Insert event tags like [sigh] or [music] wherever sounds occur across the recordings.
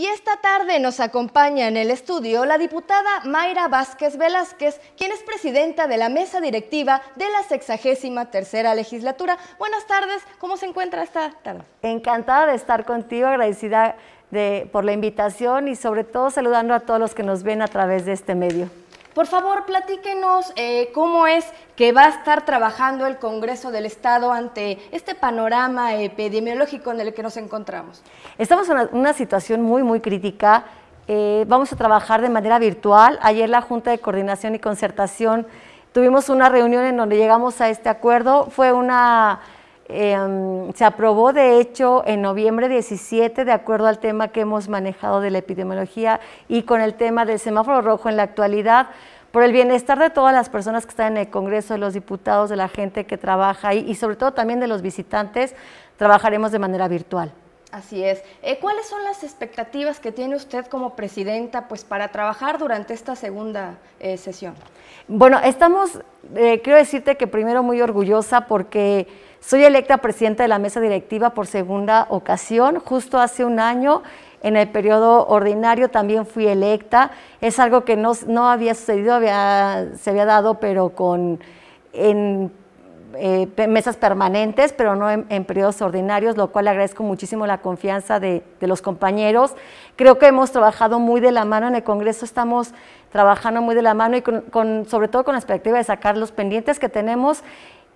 Y esta tarde nos acompaña en el estudio la diputada Mayra Vázquez Velázquez, quien es presidenta de la mesa directiva de la 63 tercera legislatura. Buenas tardes, ¿cómo se encuentra esta tarde? Encantada de estar contigo, agradecida de, por la invitación y sobre todo saludando a todos los que nos ven a través de este medio. Por favor, platíquenos eh, cómo es que va a estar trabajando el Congreso del Estado ante este panorama epidemiológico en el que nos encontramos. Estamos en una situación muy, muy crítica. Eh, vamos a trabajar de manera virtual. Ayer la Junta de Coordinación y Concertación tuvimos una reunión en donde llegamos a este acuerdo. Fue una Em, se aprobó, de hecho, en noviembre 17, de acuerdo al tema que hemos manejado de la epidemiología y con el tema del semáforo rojo en la actualidad, por el bienestar de todas las personas que están en el Congreso, de los diputados, de la gente que trabaja y sobre todo también de los visitantes, trabajaremos de manera virtual. Así es. Eh, ¿Cuáles son las expectativas que tiene usted como presidenta pues, para trabajar durante esta segunda eh, sesión? Bueno, estamos, eh, quiero decirte que primero muy orgullosa porque soy electa presidenta de la mesa directiva por segunda ocasión, justo hace un año. En el periodo ordinario también fui electa. Es algo que no, no había sucedido, había, se había dado, pero con en eh, mesas permanentes, pero no en, periodos ordinarios, lo cual agradezco muchísimo la confianza de, los compañeros. Creo que hemos trabajado muy de la mano en el Congreso, estamos trabajando muy de la mano y sobre todo con la expectativa de sacar los pendientes que tenemos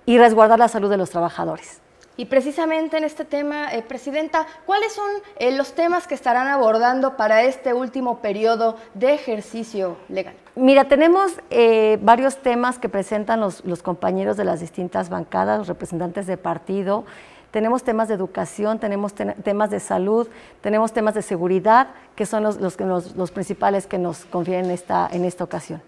y resguardar la salud de los trabajadores. Y precisamente en este tema, eh, Presidenta, ¿cuáles son eh, los temas que estarán abordando para este último periodo de ejercicio legal? Mira, tenemos eh, varios temas que presentan los, compañeros de las distintas bancadas, los representantes de partido. Tenemos temas de educación, tenemos temas de salud, tenemos temas de seguridad, que son los, principales que nos confían esta, en esta ocasión.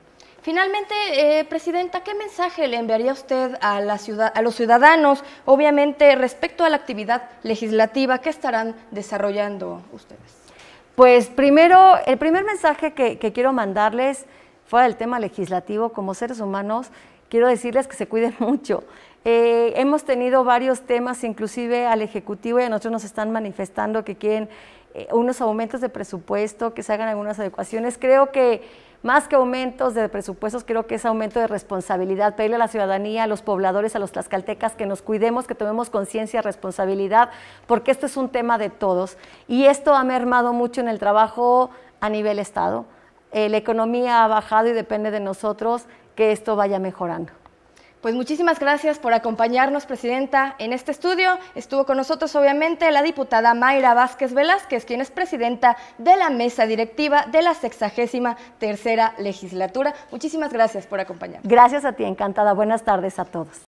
Finalmente, eh, Presidenta, ¿qué mensaje le enviaría usted a, la ciudad, a los ciudadanos, obviamente, respecto a la actividad legislativa que estarán desarrollando ustedes? Pues primero, el primer mensaje que, quiero mandarles, fuera del tema legislativo, como seres humanos, quiero decirles que se cuiden [laughs] mucho. Eh, hemos tenido varios temas, inclusive al Ejecutivo, y a nosotros nos están manifestando que quieren eh, unos aumentos de presupuesto, que se hagan algunas adecuaciones. Creo que más que aumentos de presupuestos, creo que es aumento de responsabilidad. Pedirle a la ciudadanía, a los pobladores, a los tlaxcaltecas que nos cuidemos, que tomemos conciencia, responsabilidad, porque esto es un tema de todos. Y esto ha mermado mucho en el trabajo a nivel Estado. Eh, la economía ha bajado y depende de nosotros que esto vaya mejorando. Pues muchísimas gracias por acompañarnos, Presidenta, en este estudio. Estuvo con nosotros, obviamente, la diputada Mayra Vázquez Velázquez, quien es presidenta de la mesa directiva de la sexagésima tercera legislatura. Muchísimas gracias por acompañarnos. Gracias a ti, encantada. Buenas tardes a todos.